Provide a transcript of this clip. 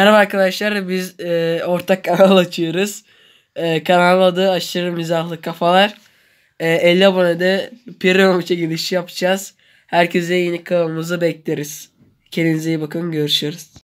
Merhaba arkadaşlar biz e, ortak kanal açıyoruz. E, kanalın adı Aşırı Mizahlı Kafalar. E, 50 abonede premium çekilişi yapacağız. Herkese yeni kanalımızı bekleriz. Kendinize iyi bakın görüşürüz.